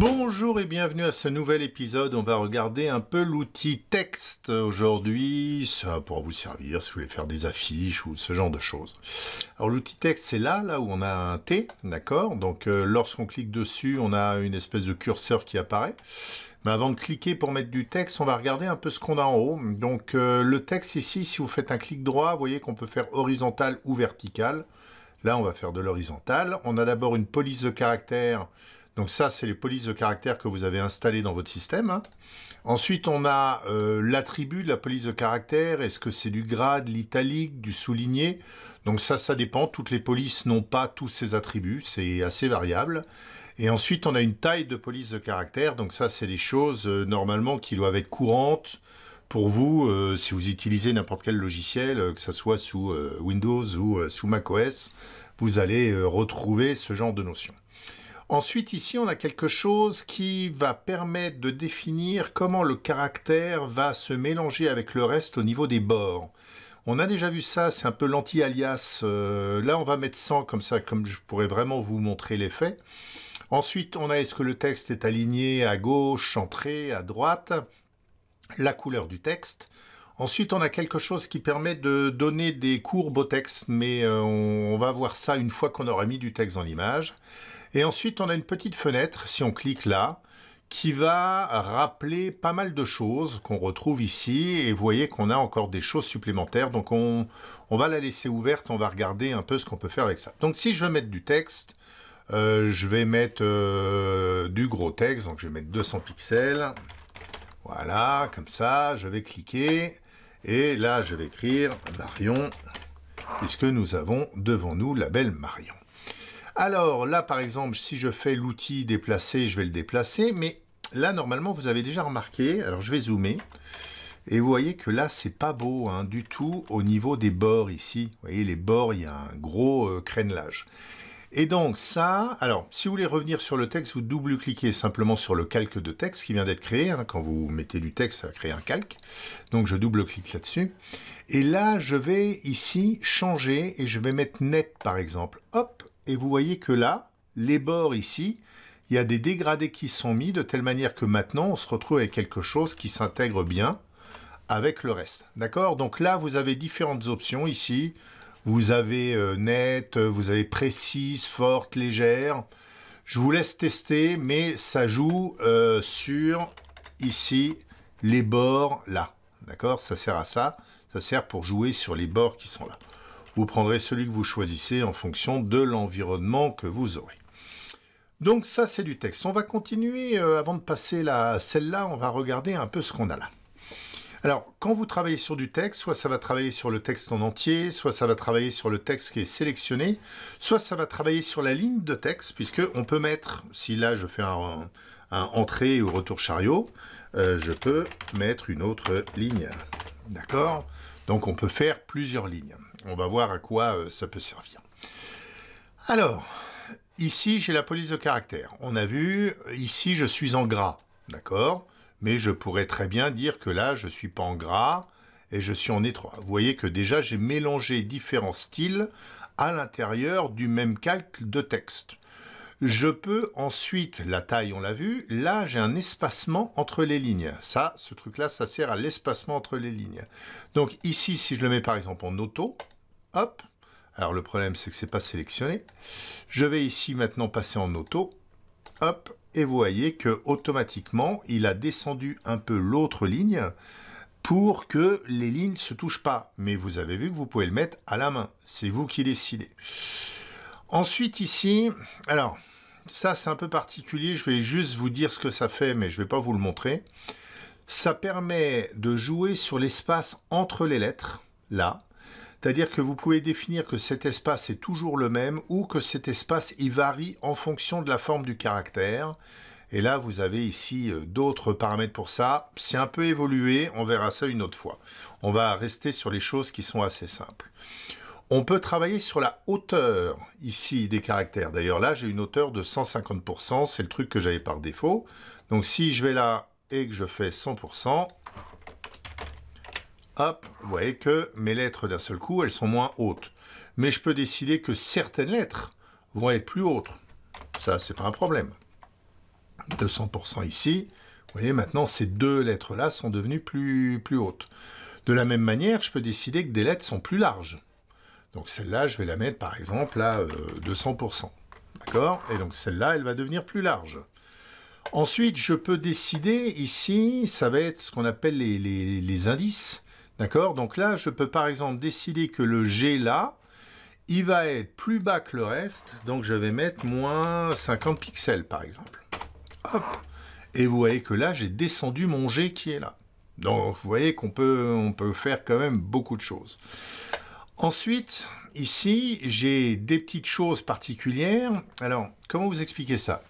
Bonjour et bienvenue à ce nouvel épisode. On va regarder un peu l'outil texte aujourd'hui. Ça pourra vous servir si vous voulez faire des affiches ou ce genre de choses. Alors l'outil texte, c'est là, là où on a un T, d'accord Donc euh, lorsqu'on clique dessus, on a une espèce de curseur qui apparaît. Mais avant de cliquer pour mettre du texte, on va regarder un peu ce qu'on a en haut. Donc euh, le texte ici, si vous faites un clic droit, vous voyez qu'on peut faire horizontal ou vertical. Là, on va faire de l'horizontal. On a d'abord une police de caractère. Donc ça, c'est les polices de caractère que vous avez installées dans votre système. Hein. Ensuite, on a euh, l'attribut de la police de caractère. Est-ce que c'est du grade, l'italique, du souligné Donc ça, ça dépend. Toutes les polices n'ont pas tous ces attributs. C'est assez variable. Et ensuite, on a une taille de police de caractère. Donc ça, c'est des choses euh, normalement qui doivent être courantes pour vous, euh, si vous utilisez n'importe quel logiciel, que ce soit sous Windows ou sous macOS, vous allez retrouver ce genre de notions. Ensuite, ici, on a quelque chose qui va permettre de définir comment le caractère va se mélanger avec le reste au niveau des bords. On a déjà vu ça, c'est un peu l'anti-alias. Euh, là, on va mettre 100 comme ça, comme je pourrais vraiment vous montrer l'effet. Ensuite, on a est-ce que le texte est aligné à gauche, centré, à droite, la couleur du texte. Ensuite, on a quelque chose qui permet de donner des courbes au texte, mais euh, on, va voir ça une fois qu'on aura mis du texte dans l'image. Et ensuite, on a une petite fenêtre, si on clique là, qui va rappeler pas mal de choses qu'on retrouve ici. Et vous voyez qu'on a encore des choses supplémentaires. Donc, on, va la laisser ouverte. On va regarder un peu ce qu'on peut faire avec ça. Donc, si je veux mettre du texte, euh, je vais mettre euh, du gros texte. Donc, je vais mettre 200 pixels. Voilà, comme ça. Je vais cliquer. Et là, je vais écrire Marion, puisque nous avons devant nous la belle Marion. Alors là, par exemple, si je fais l'outil déplacer, je vais le déplacer, mais là, normalement, vous avez déjà remarqué, alors je vais zoomer, et vous voyez que là, c'est pas beau hein, du tout au niveau des bords ici. Vous voyez, les bords, il y a un gros euh, crénelage. Et donc ça, alors si vous voulez revenir sur le texte, vous double-cliquez simplement sur le calque de texte qui vient d'être créé. Hein, quand vous mettez du texte, ça crée un calque. Donc je double-clique là-dessus. Et là, je vais ici changer et je vais mettre net par exemple. Hop, et vous voyez que là, les bords ici, il y a des dégradés qui sont mis de telle manière que maintenant on se retrouve avec quelque chose qui s'intègre bien avec le reste. D'accord Donc là, vous avez différentes options ici. Vous avez nette, euh, net, vous avez précise, forte, légère. Je vous laisse tester, mais ça joue euh, sur ici les bords là. D'accord Ça sert à ça. Ça sert pour jouer sur les bords qui sont là. Vous prendrez celui que vous choisissez en fonction de l'environnement que vous aurez. Donc ça, c'est du texte. On va continuer, euh, avant de passer à celle-là, on va regarder un peu ce qu'on a là. Alors, quand vous travaillez sur du texte, soit ça va travailler sur le texte en entier, soit ça va travailler sur le texte qui est sélectionné, soit ça va travailler sur la ligne de texte, puisque on peut mettre, si là je fais un, entrée ou retour chariot, euh, je peux mettre une autre ligne. D'accord Donc on peut faire plusieurs lignes. On va voir à quoi euh, ça peut servir. Alors, ici, j'ai la police de caractère. On a vu, ici, je suis en gras, d'accord Mais je pourrais très bien dire que là, je ne suis pas en gras et je suis en étroit. Vous voyez que déjà, j'ai mélangé différents styles à l'intérieur du même calque de texte. Je peux ensuite, la taille on l'a vu, là j'ai un espacement entre les lignes. Ça, ce truc-là, ça sert à l'espacement entre les lignes. Donc ici, si je le mets par exemple en auto, hop, alors le problème c'est que c'est pas sélectionné. Je vais ici maintenant passer en auto, hop, et vous voyez que automatiquement il a descendu un peu l'autre ligne pour que les lignes ne se touchent pas. Mais vous avez vu que vous pouvez le mettre à la main. C'est vous qui décidez. Ensuite ici, alors ça c'est un peu particulier, je vais juste vous dire ce que ça fait, mais je ne vais pas vous le montrer. Ça permet de jouer sur l'espace entre les lettres, là. C'est-à-dire que vous pouvez définir que cet espace est toujours le même ou que cet espace y varie en fonction de la forme du caractère. Et là, vous avez ici euh, d'autres paramètres pour ça. C'est un peu évolué, on verra ça une autre fois. On va rester sur les choses qui sont assez simples. On peut travailler sur la hauteur ici des caractères. D'ailleurs là j'ai une hauteur de 150%, c'est le truc que j'avais par défaut. Donc si je vais là et que je fais 100%, hop, vous voyez que mes lettres d'un seul coup elles sont moins hautes. Mais je peux décider que certaines lettres vont être plus hautes. Ça c'est pas un problème. 200% ici, vous voyez maintenant ces deux lettres là sont devenues plus, plus hautes. De la même manière je peux décider que des lettres sont plus larges. Donc celle-là, je vais la mettre par exemple à 200%. Euh, D'accord Et donc celle-là, elle va devenir plus large. Ensuite, je peux décider ici, ça va être ce qu'on appelle les, indices. D'accord Donc là, je peux par exemple décider que le G là, il va être plus bas que le reste. Donc je vais mettre moins 50 pixels par exemple. Hop Et vous voyez que là, j'ai descendu mon G qui est là. Donc vous voyez qu'on peut, on peut faire quand même beaucoup de choses. Ensuite, ici, j'ai des petites choses particulières. Alors, comment vous expliquer ça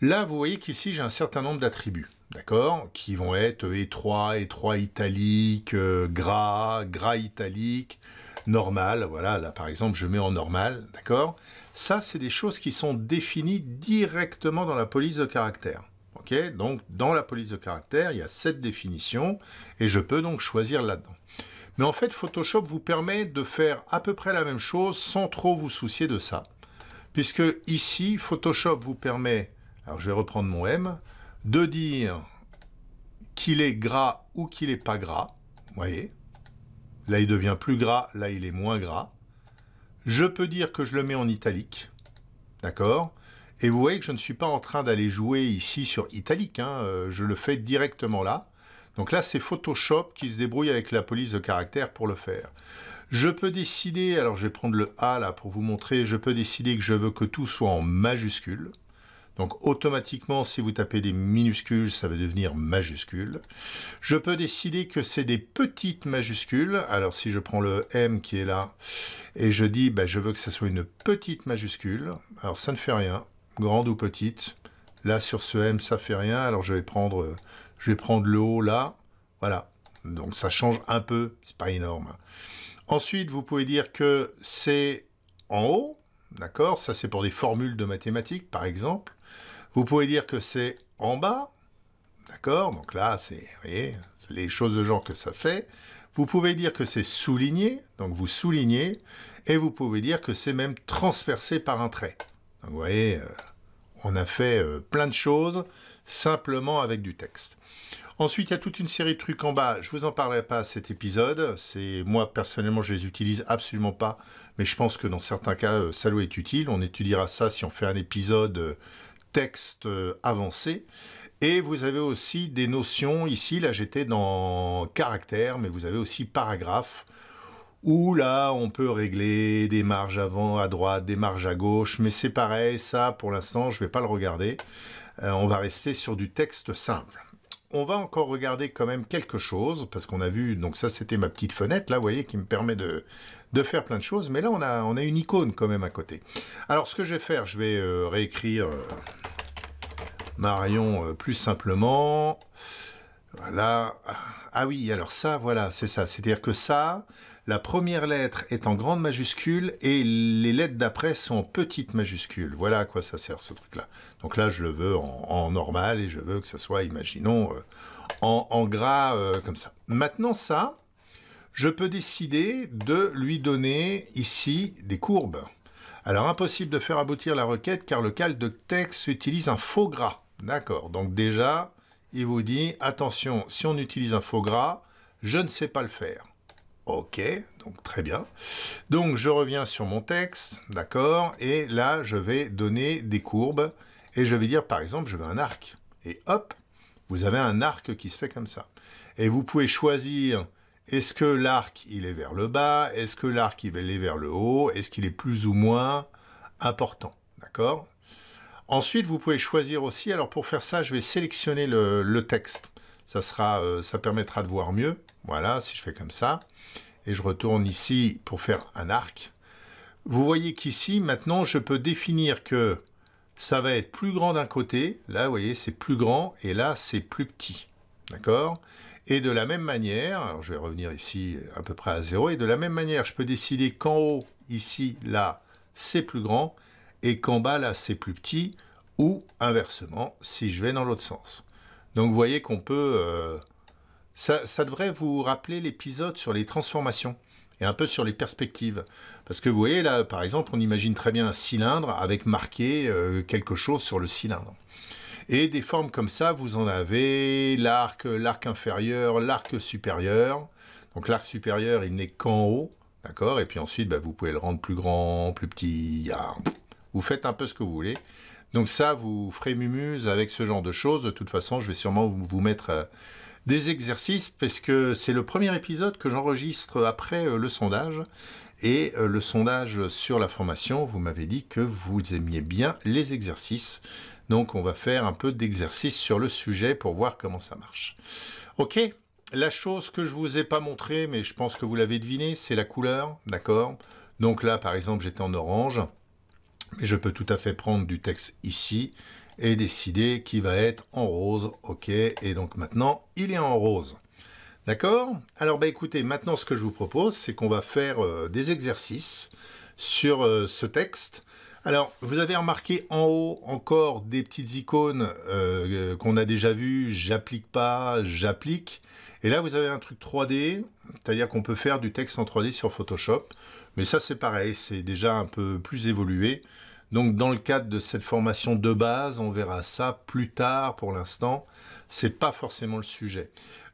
Là, vous voyez qu'ici, j'ai un certain nombre d'attributs, d'accord Qui vont être étroit, étroit italique, euh, gras, gras italique, normal. Voilà, là, par exemple, je mets en normal, d'accord Ça, c'est des choses qui sont définies directement dans la police de caractère. OK Donc, dans la police de caractère, il y a cette définition et je peux donc choisir là-dedans. Mais en fait, Photoshop vous permet de faire à peu près la même chose sans trop vous soucier de ça. Puisque ici, Photoshop vous permet, alors je vais reprendre mon M, de dire qu'il est gras ou qu'il n'est pas gras. Vous voyez Là, il devient plus gras, là, il est moins gras. Je peux dire que je le mets en italique. D'accord Et vous voyez que je ne suis pas en train d'aller jouer ici sur italique. Hein, euh, je le fais directement là. Donc là, c'est Photoshop qui se débrouille avec la police de caractère pour le faire. Je peux décider, alors je vais prendre le A là pour vous montrer, je peux décider que je veux que tout soit en majuscule. Donc automatiquement, si vous tapez des minuscules, ça va devenir majuscule. Je peux décider que c'est des petites majuscules. Alors si je prends le M qui est là, et je dis, ben, je veux que ça soit une petite majuscule. Alors ça ne fait rien, grande ou petite. Là, sur ce M, ça fait rien. Alors je vais prendre je vais prendre le haut là, voilà. Donc ça change un peu, c'est pas énorme. Ensuite, vous pouvez dire que c'est en haut, d'accord Ça c'est pour des formules de mathématiques, par exemple. Vous pouvez dire que c'est en bas, d'accord Donc là, c'est, voyez, les choses de genre que ça fait. Vous pouvez dire que c'est souligné, donc vous soulignez, et vous pouvez dire que c'est même transpercé par un trait. Donc vous voyez, euh, on a fait euh, plein de choses simplement avec du texte. Ensuite, il y a toute une série de trucs en bas. Je ne vous en parlerai pas à cet épisode. moi personnellement, je les utilise absolument pas, mais je pense que dans certains cas, euh, ça ça est utile. On étudiera ça si on fait un épisode euh, texte euh, avancé. Et vous avez aussi des notions ici. Là, j'étais dans caractère, mais vous avez aussi paragraphe où là on peut régler des marges avant à droite, des marges à gauche, mais c'est pareil, ça pour l'instant je ne vais pas le regarder, on va rester sur du texte simple on va encore regarder quand même quelque chose, parce qu'on a vu, donc ça c'était ma petite fenêtre, là, vous voyez, qui me permet de, de faire plein de choses, mais là on a, on a une icône quand même à côté. Alors ce que je vais faire, je vais euh, réécrire euh, Marion euh, plus simplement. Voilà. Ah oui, alors ça, voilà, c'est ça. C'est-à-dire que ça, la première lettre est en grande majuscule et les lettres d'après sont en petite majuscule. Voilà à quoi ça sert ce truc-là. Donc là, je le veux en, normal et je veux que ça soit, imaginons, euh, en, gras euh, comme ça. Maintenant, ça, je peux décider de lui donner ici des courbes. Alors impossible de faire aboutir la requête car le calque de texte utilise un faux gras. D'accord, donc déjà, il vous dit, attention, si on utilise un faux gras, je ne sais pas le faire. OK, donc très bien. Donc je reviens sur mon texte, d'accord, et là je vais donner des courbes, et je vais dire par exemple je veux un arc. Et hop, vous avez un arc qui se fait comme ça. Et vous pouvez choisir est-ce que l'arc il est vers le bas, est-ce que l'arc il est vers le haut, est-ce qu'il est plus ou moins important, d'accord Ensuite, vous pouvez choisir aussi, alors pour faire ça, je vais sélectionner le, texte. Euh, ça permettra de voir mieux. Voilà, si je fais comme ça, et je retourne ici pour faire un arc, vous voyez qu'ici, maintenant, je peux définir que ça va être plus grand d'un côté, là, vous voyez, c'est plus grand, et là, c'est plus petit, d'accord Et de la même manière, alors je vais revenir ici à peu près à zéro, et de la même manière, je peux décider qu'en haut, ici, là, c'est plus grand, et qu'en bas, là, c'est plus petit, ou inversement, si je vais dans l'autre sens. Donc, vous voyez qu'on peut... Euh, ça, devrait vous rappeler l'épisode sur les transformations et un peu sur les perspectives. Parce que vous voyez là, par exemple, on imagine très bien un cylindre avec marqué euh, quelque chose sur le cylindre. Et des formes comme ça, vous en avez l'arc, l'arc inférieur, l'arc supérieur. Donc l'arc supérieur, il n'est qu'en haut, d'accord Et puis ensuite, bah, vous pouvez le rendre plus grand, plus petit. Vous faites un peu ce que vous voulez. Donc ça, vous ferez mumuse avec ce genre de choses. De toute façon, je vais sûrement vous mettre euh, des exercices, parce que c'est le premier épisode que j'enregistre après euh, le sondage. Et euh, le sondage sur la formation, vous m'avez dit que vous aimiez bien les exercices. Donc on va faire un peu d'exercice sur le sujet pour voir comment ça marche. Ok, la chose que je vous ai pas montrée, mais je pense que vous l'avez deviné, c'est la couleur, d'accord Donc là, par exemple, j'étais en orange, mais je peux tout à fait prendre du texte ici et décider qui va être en rose. Ok, et donc maintenant, il est en rose. D'accord Alors bah écoutez, maintenant ce que je vous propose, c'est qu'on va faire euh, des exercices sur euh, ce texte. Alors, vous avez remarqué en haut encore des petites icônes euh, qu'on a déjà vues, j'applique pas, j'applique. Et là, vous avez un truc 3D, c'est-à-dire qu'on peut faire du texte en 3D sur Photoshop. Mais ça, c'est pareil, c'est déjà un peu plus évolué. Donc dans le cadre de cette formation de base, on verra ça plus tard pour l'instant. C'est pas forcément le sujet.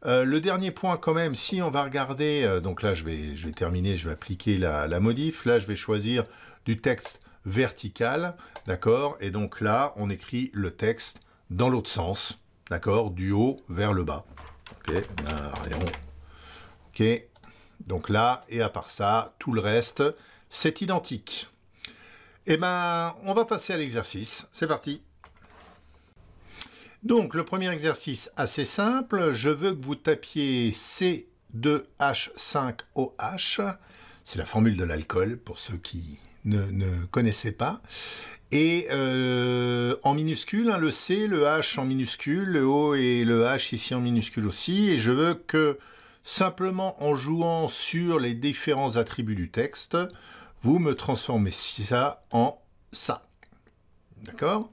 Euh, le dernier point quand même, si on va regarder, euh, donc là je vais, je vais terminer, je vais appliquer la, modif, là je vais choisir du texte vertical, d'accord Et donc là on écrit le texte dans l'autre sens, d'accord Du haut vers le bas. Ok, Ok, donc là, et à part ça, tout le reste, c'est identique. Eh bien, on va passer à l'exercice. C'est parti. Donc, le premier exercice assez simple. Je veux que vous tapiez C2H5OH. C'est la formule de l'alcool pour ceux qui ne, connaissaient pas. Et euh, en minuscule, hein, le C, le H en minuscule, le O et le H ici en minuscule aussi. Et je veux que simplement en jouant sur les différents attributs du texte, vous me transformez ça en ça. D'accord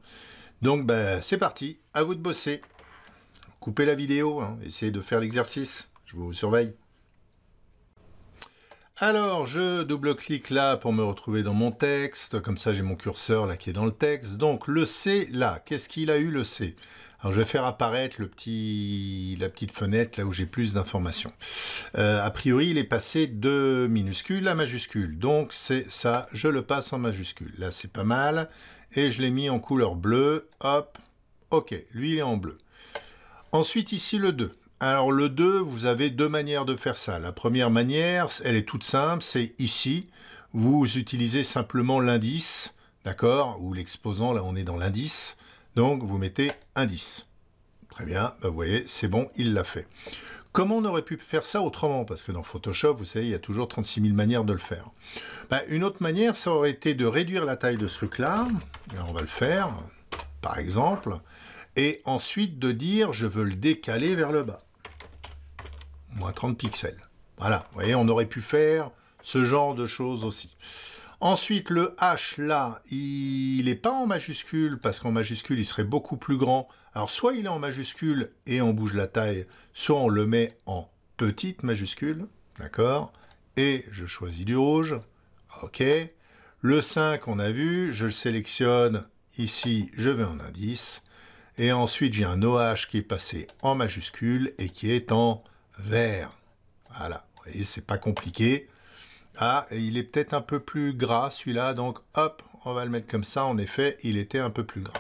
Donc ben, c'est parti, à vous de bosser. Coupez la vidéo, hein. essayez de faire l'exercice, je vous surveille. Alors, je double-clique là pour me retrouver dans mon texte. Comme ça, j'ai mon curseur là qui est dans le texte. Donc, le C, là, qu'est-ce qu'il a eu le C je vais faire apparaître la petite fenêtre là où j'ai plus d'informations. Euh, a priori, il est passé de minuscule à majuscule. Donc c'est ça, je le passe en majuscule. Là, c'est pas mal. Et je l'ai mis en couleur bleue. Hop, ok, lui il est en bleu. Ensuite, ici le 2. Alors le 2, vous avez deux manières de faire ça. La première manière, elle est toute simple, c'est ici. Vous utilisez simplement l'indice, d'accord Ou l'exposant, là on est dans l'indice. Donc vous mettez un 10. Très bien, bah, vous voyez, c'est bon, il l'a fait. Comment on aurait pu faire ça autrement Parce que dans Photoshop, vous savez, il y a toujours 36 000 manières de le faire. Bah, une autre manière, ça aurait été de réduire la taille de ce truc-là. On va le faire, par exemple. Et ensuite de dire, je veux le décaler vers le bas. Moins 30 pixels. Voilà, vous voyez, on aurait pu faire ce genre de choses aussi. Ensuite, le H, là, il n'est pas en majuscule, parce qu'en majuscule, il serait beaucoup plus grand. Alors, soit il est en majuscule et on bouge la taille, soit on le met en petite majuscule, d'accord Et je choisis du rouge, ok. Le 5, on a vu, je le sélectionne, ici, je vais en indice. Et ensuite, j'ai un OH qui est passé en majuscule et qui est en vert. Voilà, vous voyez, c'est pas compliqué. Ah, il est peut-être un peu plus gras celui-là, donc hop, on va le mettre comme ça. En effet, il était un peu plus gras.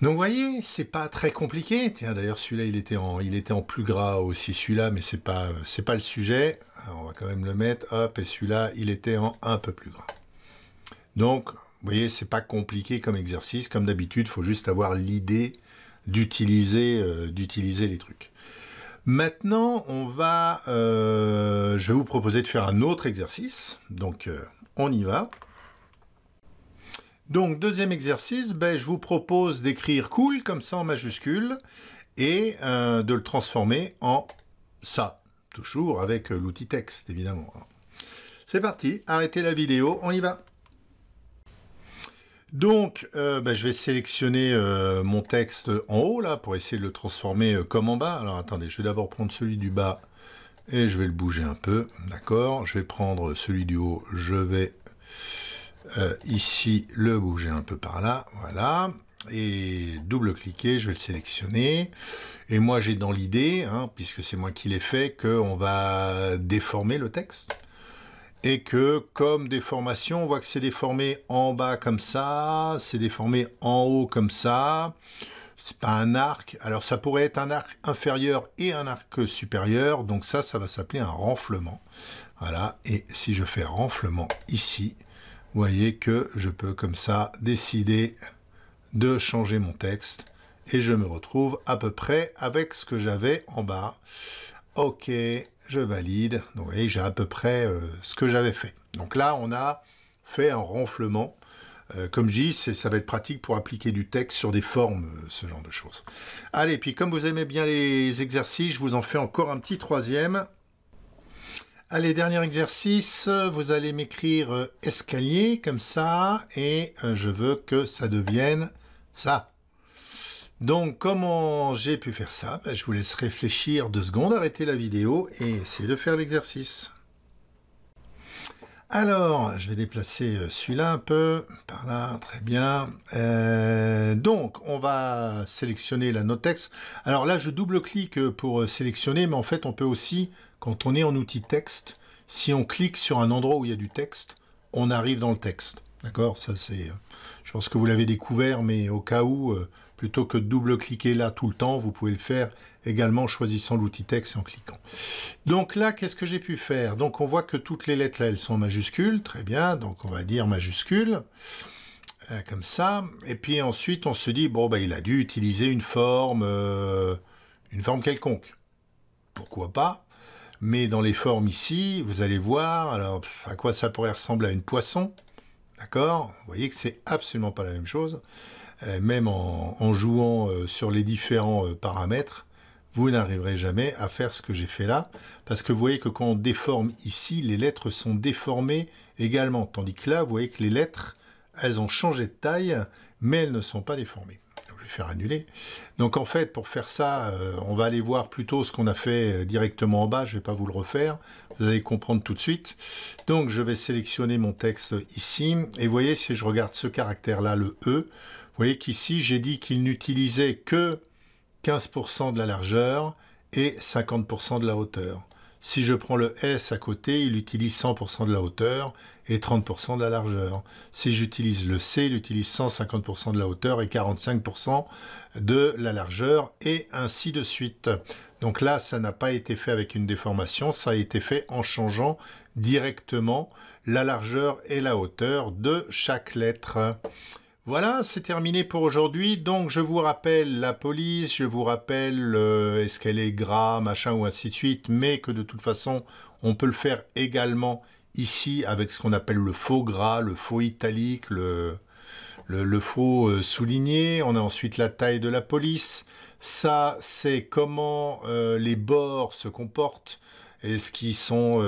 Donc vous voyez, c'est pas très compliqué. Tiens, d'ailleurs celui-là, il était en, il était en plus gras aussi celui-là, mais c'est pas, c'est pas le sujet. Ah, on va quand même le mettre. Hop, et celui-là, il était en un peu plus gras. Donc, vous voyez, c'est pas compliqué comme exercice. Comme d'habitude, il faut juste avoir l'idée d'utiliser, euh, d'utiliser les trucs. Maintenant, on va, euh, je vais vous proposer de faire un autre exercice. Donc, euh, on y va. Donc, deuxième exercice, ben, je vous propose d'écrire cool comme ça en majuscule et euh, de le transformer en ça, toujours avec l'outil texte, évidemment. C'est parti, arrêtez la vidéo, on y va. Donc, euh, bah, je vais sélectionner euh, mon texte en haut, là, pour essayer de le transformer euh, comme en bas. Alors, attendez, je vais d'abord prendre celui du bas et je vais le bouger un peu, d'accord Je vais prendre celui du haut, je vais ici le bouger un peu par là, voilà. Et double-cliquer, je vais le sélectionner. Et moi, j'ai dans l'idée, hein, puisque c'est moi qui l'ai fait, qu'on va déformer le texte et que comme des formations, on voit que c'est déformé en bas comme ça, c'est déformé en haut comme ça. C'est pas un arc. Alors ça pourrait être un arc inférieur et un arc supérieur. Donc ça, ça va s'appeler un renflement. Voilà. Et si je fais renflement ici, vous voyez que je peux comme ça décider de changer mon texte. Et je me retrouve à peu près avec ce que j'avais en bas. OK je valide. Donc vous voyez, j'ai à peu près euh, ce que j'avais fait. Donc là, on a fait un renflement. Euh, comme je dis, ça va être pratique pour appliquer du texte sur des formes, euh, ce genre de choses. Allez, puis comme vous aimez bien les exercices, je vous en fais encore un petit troisième. Allez, dernier exercice, vous allez m'écrire escalier comme ça, et je veux que ça devienne ça. Donc comment j'ai pu faire ça ben, Je vous laisse réfléchir deux secondes, arrêter la vidéo et essayer de faire l'exercice. Alors, je vais déplacer euh, celui-là un peu, par là, très bien. Euh, donc, on va sélectionner la note texte. Alors là, je double-clique euh, pour sélectionner, mais en fait, on peut aussi, quand on est en outil texte, si on clique sur un endroit où il y a du texte, on arrive dans le texte. D'accord Ça, c'est... Je pense que vous l'avez découvert, mais au cas où, Plutôt que de double-cliquer là tout le temps, vous pouvez le faire également en choisissant l'outil texte et en cliquant. Donc là, qu'est-ce que j'ai pu faire Donc on voit que toutes les lettres là, elles sont majuscules. Très bien, donc on va dire majuscule euh, comme ça. Et puis ensuite, on se dit, bon, bah, il a dû utiliser une forme, euh, une forme quelconque. Pourquoi pas Mais dans les formes ici, vous allez voir, alors, à quoi ça pourrait ressembler à une poisson D'accord Vous voyez que c'est absolument pas la même chose. Euh, même en, jouant euh, sur les différents euh, paramètres, vous n'arriverez jamais à faire ce que j'ai fait là, parce que vous voyez que quand on déforme ici, les lettres sont déformées également, tandis que là, vous voyez que les lettres, elles ont changé de taille, mais elles ne sont pas déformées. je vais faire annuler. Donc en fait, pour faire ça, on va aller voir plutôt ce qu'on a fait directement en bas, je ne vais pas vous le refaire, vous allez comprendre tout de suite. Donc je vais sélectionner mon texte ici, et vous voyez, si je regarde ce caractère-là, le E, vous voyez qu'ici, j'ai dit qu'il n'utilisait que 15% de la largeur et 50% de la hauteur. Si je prends le S à côté, il utilise 100% de la hauteur et 30% de la largeur. Si j'utilise le C, il utilise 150% de la hauteur et 45% de la largeur et ainsi de suite. Donc là, ça n'a pas été fait avec une déformation, ça a été fait en changeant directement la largeur et la hauteur de chaque lettre. Voilà, c'est terminé pour aujourd'hui. Donc, je vous rappelle la police, je vous rappelle euh, est-ce qu'elle est gras, machin ou ainsi de suite, mais que de toute façon, on peut le faire également ici avec ce qu'on appelle le faux gras, le faux italique, le, faux euh, souligné. On a ensuite la taille de la police. Ça, c'est comment euh, les bords se comportent. Est-ce qu'ils sont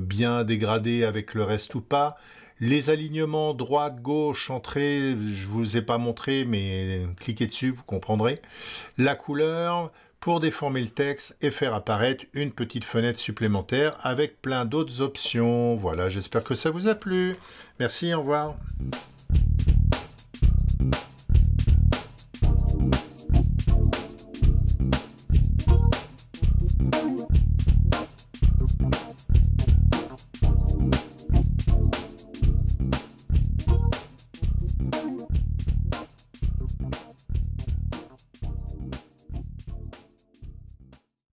bien dégradés avec le reste ou pas les alignements droite, gauche, entrée, je vous ai pas montré, mais cliquez dessus, vous comprendrez. La couleur pour déformer le texte et faire apparaître une petite fenêtre supplémentaire avec plein d'autres options. Voilà, j'espère que ça vous a plu. Merci, au revoir.